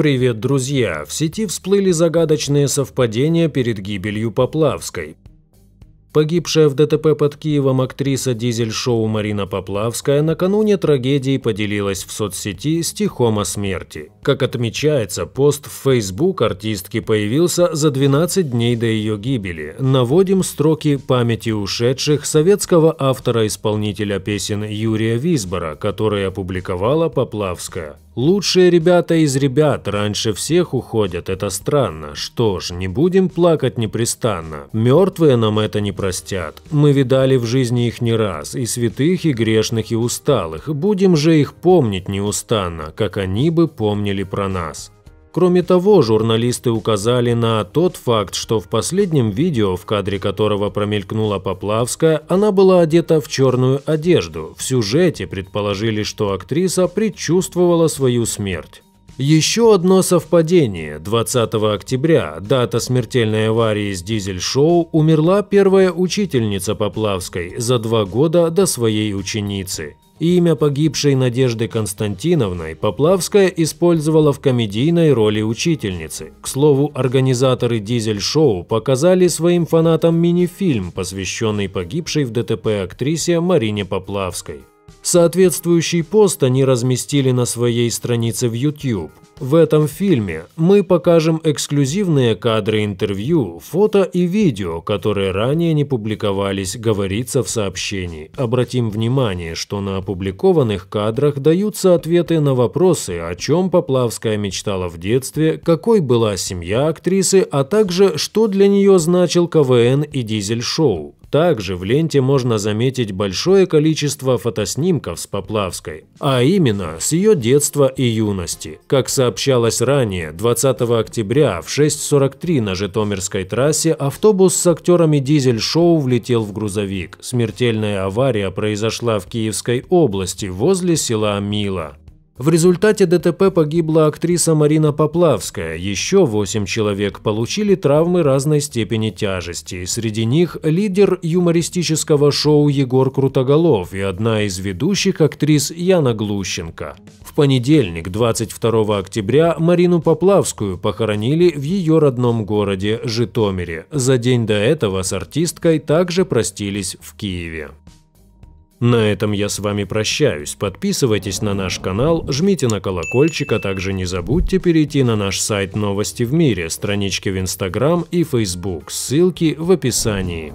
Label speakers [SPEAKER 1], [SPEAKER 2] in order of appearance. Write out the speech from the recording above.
[SPEAKER 1] Привет, друзья! В сети всплыли загадочные совпадения перед гибелью Поплавской. Погибшая в ДТП под Киевом актриса дизель-шоу Марина Поплавская накануне трагедии поделилась в соцсети стихом о смерти. Как отмечается, пост в Facebook артистки появился за 12 дней до ее гибели. Наводим строки памяти ушедших советского автора-исполнителя песен Юрия Висбора, которые опубликовала Поплавская. Лучшие ребята из ребят раньше всех уходят, это странно. Что ж, не будем плакать непрестанно. Мертвые нам это не простят. Мы видали в жизни их не раз, и святых, и грешных, и усталых. Будем же их помнить неустанно, как они бы помнили про нас. Кроме того, журналисты указали на тот факт, что в последнем видео, в кадре которого промелькнула Поплавская, она была одета в черную одежду. В сюжете предположили, что актриса предчувствовала свою смерть. Еще одно совпадение. 20 октября, дата смертельной аварии с дизель-шоу, умерла первая учительница Поплавской за два года до своей ученицы. Имя погибшей Надежды Константиновной Поплавская использовала в комедийной роли учительницы. К слову, организаторы «Дизель-шоу» показали своим фанатам мини-фильм, посвященный погибшей в ДТП актрисе Марине Поплавской. Соответствующий пост они разместили на своей странице в YouTube. В этом фильме мы покажем эксклюзивные кадры интервью, фото и видео, которые ранее не публиковались, говорится в сообщении. Обратим внимание, что на опубликованных кадрах даются ответы на вопросы, о чем Поплавская мечтала в детстве, какой была семья актрисы, а также что для нее значил КВН и дизель-шоу. Также в ленте можно заметить большое количество фотоснимков с Поплавской, а именно с ее детства и юности. Как сообщалось ранее, 20 октября в 6.43 на Житомирской трассе автобус с актерами дизель-шоу влетел в грузовик. Смертельная авария произошла в Киевской области возле села Мила. В результате ДТП погибла актриса Марина Поплавская. Еще восемь человек получили травмы разной степени тяжести. Среди них лидер юмористического шоу Егор Крутоголов и одна из ведущих актрис Яна Глущенко. В понедельник, 22 октября, Марину Поплавскую похоронили в ее родном городе Житомире. За день до этого с артисткой также простились в Киеве. На этом я с вами прощаюсь. Подписывайтесь на наш канал, жмите на колокольчик, а также не забудьте перейти на наш сайт «Новости в мире», странички в Инстаграм и Фейсбук. Ссылки в описании.